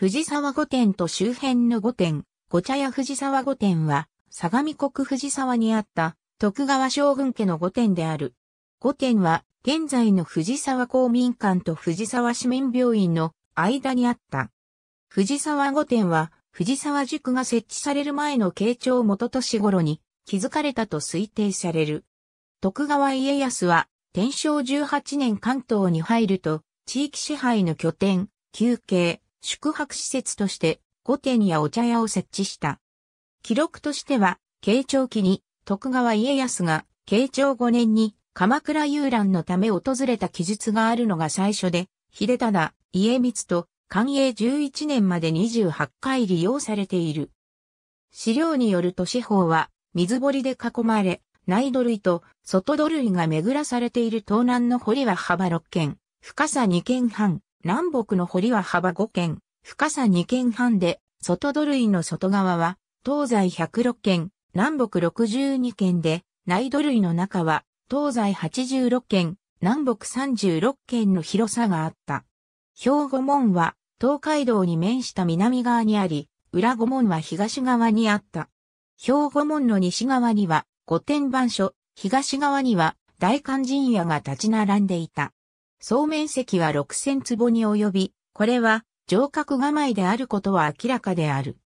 藤沢御殿と周辺の御殿、御茶屋藤沢御殿は、相模国藤沢にあった徳川将軍家の御殿である。御殿は、現在の藤沢公民館と藤沢市民病院の間にあった。藤沢御殿は、藤沢塾が設置される前の慶長元年頃に築かれたと推定される。徳川家康は、天正18年関東に入ると、地域支配の拠点、休憩、宿泊施設として御殿やお茶屋を設置した。記録としては、慶長期に徳川家康が慶長5年に鎌倉遊覧のため訪れた記述があるのが最初で、秀忠、家光と寛永11年まで28回利用されている。資料によると四方は水堀で囲まれ、内土類と外土類が巡らされている東南の堀は幅6軒、深さ2軒半、南北の堀は幅5軒、深さ2軒半で、外土類の外側は、東西106軒、南北62軒で、内土類の中は、東西86軒、南北36軒の広さがあった。兵庫門は、東海道に面した南側にあり、裏御門は東側にあった。兵庫門の西側には、御殿番所、東側には、大観神屋が立ち並んでいた。総面積は6000坪に及び、これは城郭構えであることは明らかである。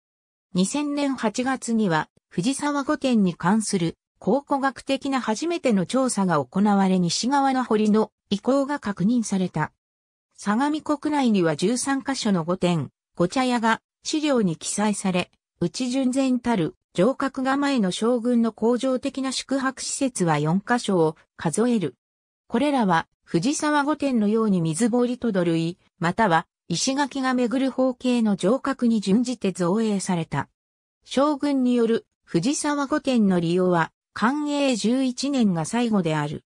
2000年8月には藤沢御殿に関する考古学的な初めての調査が行われ西側の堀の遺構が確認された。相模国内には13カ所の御殿、御茶屋が資料に記載され、内純然たる城郭構えの将軍の工場的な宿泊施設は4カ所を数える。これらは藤沢御殿のように水堀と土塁、または石垣が巡る方形の城郭に準じて造営された。将軍による藤沢御殿の利用は、寛永11年が最後である。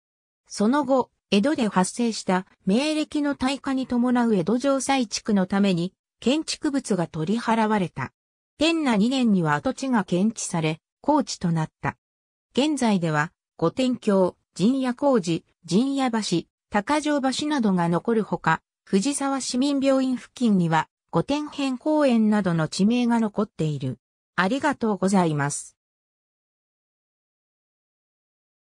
その後、江戸で発生した明暦の大火に伴う江戸城再地区のために、建築物が取り払われた。天那2年には跡地が検知され、高地となった。現在では、御殿橋、陣屋工事、陣屋橋、高城橋などが残るほか、藤沢市民病院付近には、御殿辺公園などの地名が残っている。ありがとうございます。